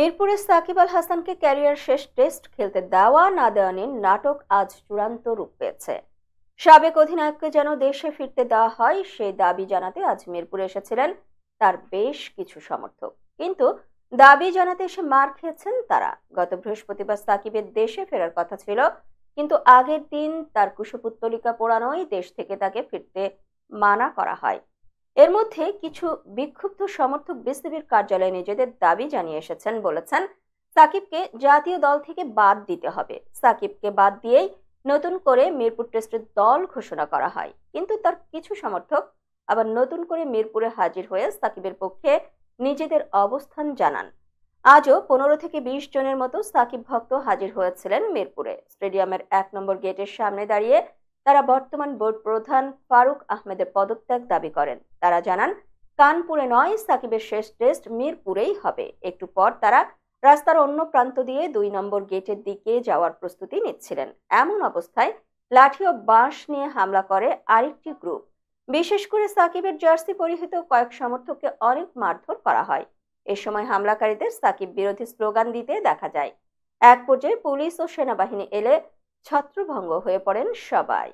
মিরপুরে সাকিব আল হাসানকে ক্যারিয়ার শেষ টেস্ট খেলতে দেওয়া না দেওয়া নাটক আজ চূড়ান্ত রূপ পেয়েছে সাবেক অধিনায়ককে যেন দেশে ফিরতে দেওয়া হয় সেই দাবি জানাতে আজ মিরপুরে এসেছিলেন তার বেশ কিছু সমর্থক কিন্তু দাবি জানাতে এসে মার খেয়েছেন তারা গত বৃহস্পতিবার সাকিবের দেশে ফেরার কথা ছিল কিন্তু আগের দিন তার কুশপুত্তলিকা পোড়ানোয় দেশ থেকে তাকে ফিরতে মানা করা হয় এর মধ্যে কিছু বিক্ষুব্ধ সমর্থক বিসিবির কার্যালয়ে নিজেদের দাবি জানিয়ে এসেছেন বলেছেন সাকিবকে জাতীয় দল থেকে বাদ দিতে হবে সাকিবকে বাদ দিয়েই নতুন করে মিরপুর টেস্টের দল ঘোষণা করা হয় কিন্তু তার কিছু সমর্থক আবার নতুন করে মিরপুরে হাজির হয়ে সাকিবের পক্ষে নিজেদের অবস্থান জানান আজও পনেরো থেকে বিশ জনের মতো সাকিব ভক্ত হাজির হয়েছিলেন মিরপুরে স্টেডিয়ামের এক নম্বর গেটের সামনে দাঁড়িয়ে তারা বর্তমান বোর্ড প্রধান ফারুক আহমেদের পদত্যাগ দাবি করেন তারা জানান কানপুরে নয় সাকিবের শেষ টেস্ট মিরপুরেই হবে একটু পর তারা রাস্তার অন্য প্রান্ত দিয়ে দুই নম্বর গেটের দিকে যাওয়ার প্রস্তুতি নিচ্ছিলেন এমন অবস্থায় লাঠি ও বাঁশ নিয়ে হামলা করে আরেকটি গ্রুপ বিশেষ করে সাকিবের জার্সি পরিহিত কয়েক সমর্থককে অনেক মারধর করা হয় এ সময় হামলাকারীদের সাকিব বিরোধী স্লোগান দিতে দেখা যায় এক পর্যায়ে পুলিশ ও সেনাবাহিনী এলে ছত্রভঙ্গ হয়ে পড়েন সবাই